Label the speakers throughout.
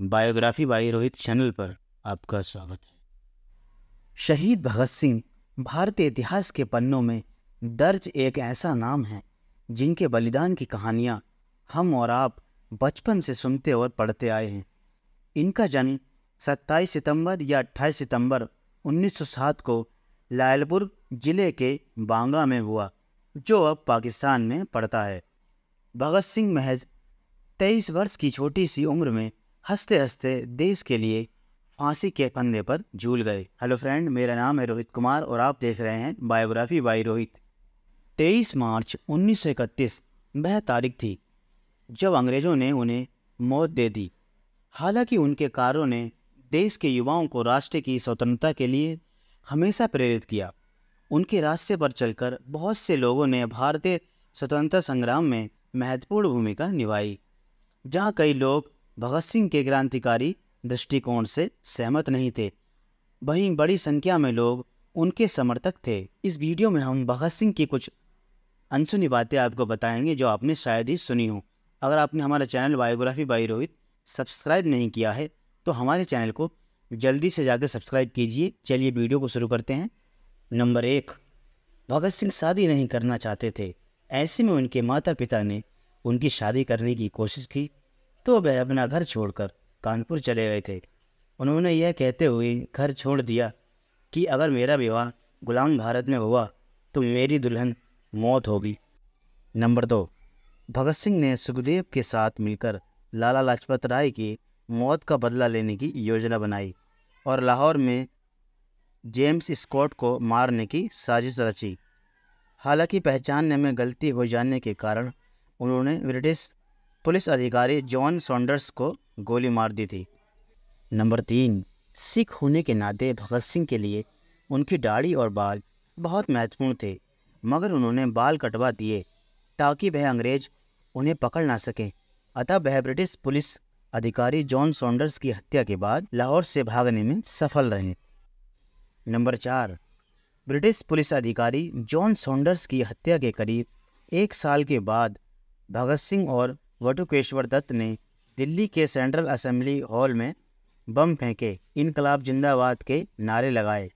Speaker 1: biography by Rohit channel पर आपका स्वागत है शहीद भगत सिंह भारतीय इतिहास के पन्नों में दर्ज एक ऐसा नाम है जिनके बलिदान की कहानियाँ हम और आप बचपन से सुनते और पढ़ते आए हैं इनका जन्म 27 सितंबर या 28 सितंबर 1907 को लायलपुर जिले के बांगा में हुआ जो अब पाकिस्तान में पड़ता है भगत सिंह महज 23 वर्ष की छोटी सी उम्र में हंसते हंसते देश के लिए फांसी के फंदे पर झूल गए हेलो फ्रेंड मेरा नाम है रोहित कुमार और आप देख रहे हैं बायोग्राफी बाई रोहित तेईस मार्च उन्नीस सौ इकतीस वह तारीख थी जब अंग्रेज़ों ने उन्हें मौत दे दी हालांकि उनके कारों ने देश के युवाओं को राष्ट्र की स्वतंत्रता के लिए हमेशा प्रेरित किया उनके रास्ते पर चलकर बहुत से लोगों ने भारतीय स्वतंत्रता संग्राम में महत्वपूर्ण भूमिका निभाई जहाँ कई लोग भगत सिंह के क्रांतिकारी दृष्टिकोण से सहमत नहीं थे वहीं बड़ी संख्या में लोग उनके समर्थक थे इस वीडियो में हम भगत सिंह की कुछ अनसुनी बातें आपको बताएंगे जो आपने शायद ही सुनी हो अगर आपने हमारा channel biography by Rohit subscribe नहीं किया है तो हमारे चैनल को जल्दी से जाकर सब्सक्राइब कीजिए चलिए वीडियो को शुरू करते हैं नंबर एक भगत सिंह शादी नहीं करना चाहते थे ऐसे में उनके माता पिता ने उनकी शादी करने की कोशिश की तो वह अपना घर छोड़कर कानपुर चले गए थे उन्होंने यह कहते हुए घर छोड़ दिया कि अगर मेरा विवाह गुलाम भारत में हुआ तो मेरी दुल्हन मौत होगी नंबर दो भगत सिंह ने सुखदेव के साथ मिलकर लाला लाजपत राय की मौत का बदला लेने की योजना बनाई और लाहौर में जेम्स स्कॉट को मारने की साजिश रची हालांकि पहचानने में गलती हो जाने के कारण उन्होंने ब्रिटिश पुलिस अधिकारी जॉन सॉन्डर्स को गोली मार दी थी नंबर तीन सिख होने के नाते भगत सिंह के लिए उनकी दाढ़ी और बाल बहुत महत्वपूर्ण थे मगर उन्होंने बाल कटवा दिए ताकि वह अंग्रेज उन्हें पकड़ ना सकें अतः वह ब्रिटिश पुलिस अधिकारी जॉन सॉन्डर्स की हत्या के बाद लाहौर से भागने में सफल रहे नंबर चार ब्रिटिश पुलिस अधिकारी जॉन सॉन्डर्स की हत्या के करीब एक साल के बाद भगत सिंह और वटुकेश्वर दत्त ने दिल्ली के सेंट्रल असेंबली हॉल में बम फेंके इनकलाब जिंदाबाद के नारे लगाए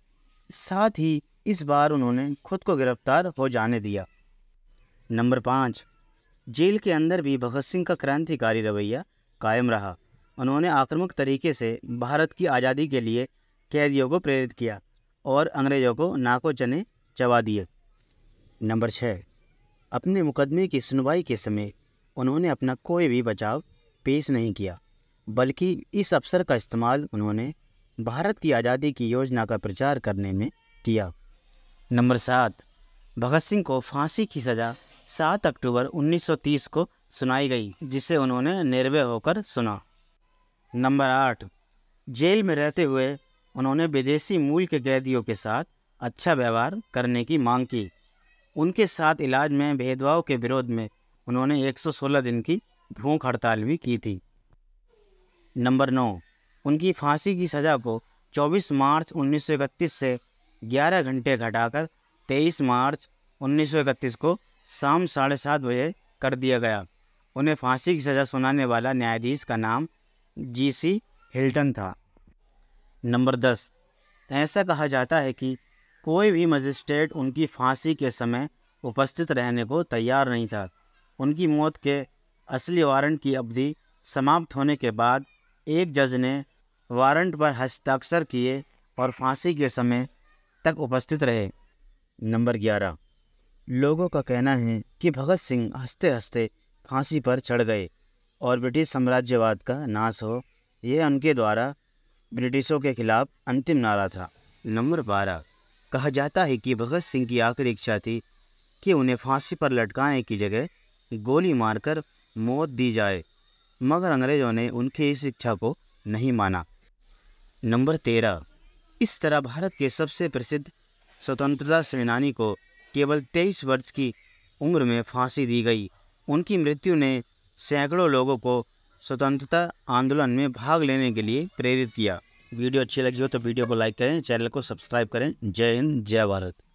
Speaker 1: साथ ही इस बार उन्होंने खुद को गिरफ्तार हो जाने दिया नंबर पाँच जेल के अंदर भी भगत सिंह का क्रांतिकारी रवैया कायम रहा उन्होंने आक्रामक तरीके से भारत की आज़ादी के लिए कैदियों को प्रेरित किया और अंग्रेज़ों को नाको चने चबा दिए नंबर छः अपने मुकदमे की सुनवाई के समय उन्होंने अपना कोई भी बचाव पेश नहीं किया बल्कि इस अवसर का इस्तेमाल उन्होंने भारत की आज़ादी की योजना का प्रचार करने में किया नंबर सात भगत सिंह को फांसी की सज़ा सात अक्टूबर 1930 को सुनाई गई जिसे उन्होंने निर्भय होकर सुना नंबर आठ जेल में रहते हुए उन्होंने विदेशी मूल के कैदियों के साथ अच्छा व्यवहार करने की मांग की उनके साथ इलाज में भेदभाव के विरोध में उन्होंने 116 दिन की भूख हड़ताल भी की थी नंबर नौ उनकी फांसी की सज़ा को 24 मार्च उन्नीस से 11 घंटे घटाकर 23 मार्च उन्नीस को शाम साढ़े सात बजे कर दिया गया उन्हें फांसी की सज़ा सुनाने वाला न्यायाधीश का नाम जीसी हिल्टन था नंबर दस ऐसा कहा जाता है कि कोई भी मजिस्ट्रेट उनकी फांसी के समय उपस्थित रहने को तैयार नहीं था उनकी मौत के असली वारंट की अवधि समाप्त होने के बाद एक जज ने वारंट पर हस्ताक्षर किए और फांसी के समय तक उपस्थित रहे नंबर ग्यारह लोगों का कहना है कि भगत सिंह हंसते हंसते फांसी पर चढ़ गए और ब्रिटिश साम्राज्यवाद का नाश हो यह उनके द्वारा ब्रिटिशों के खिलाफ अंतिम नारा था नंबर बारह कहा जाता है कि भगत सिंह की आखिरी इच्छा थी कि उन्हें फांसी पर लटकाने की जगह गोली मारकर मौत दी जाए मगर अंग्रेज़ों ने उनकी इस इच्छा को नहीं माना नंबर तेरह इस तरह भारत के सबसे प्रसिद्ध स्वतंत्रता सेनानी को केवल तेईस वर्ष की उम्र में फांसी दी गई उनकी मृत्यु ने सैकड़ों लोगों को स्वतंत्रता आंदोलन में भाग लेने के लिए प्रेरित किया वीडियो अच्छी लगी हो तो वीडियो को लाइक करें चैनल को सब्सक्राइब करें जय हिंद जय भारत